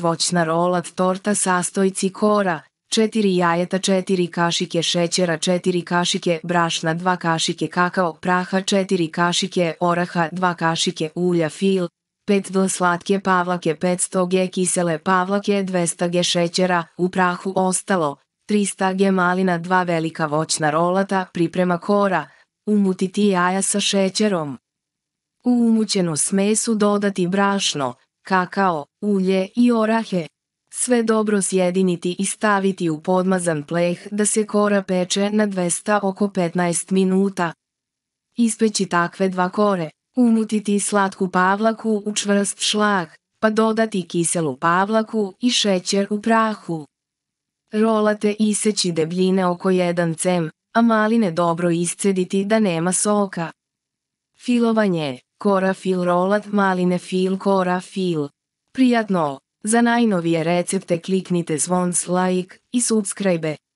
voćna rolat torta sastojci kora, 4 jajeta, 4 kašike šećera, 4 kašike brašna, 2 kašike kakao praha, 4 kašike oraha, 2 kašike ulja fil, 5 do slatke pavlake, 500 g kisele pavlake, 200 g šećera, u prahu ostalo, 300 g malina, 2 velika voćna rolata, priprema kora, umutiti jaja sa šećerom. U umućenu smesu dodati brašno, kakao, ulje i orahe. Sve dobro sjediniti i staviti u podmazan pleh da se kora peče na 200 oko 15 minuta. Ispeći takve dva kore, umutiti slatku pavlaku u čvrst šlag, pa dodati kiselu pavlaku i šećer u prahu. Rolate iseći debljine oko 1 cm, a maline dobro iscediti da nema soka. Filovanje Korafil rolat maline fil korafil. Prijatno! Za najnovije recepte kliknite zvon like i subscribe.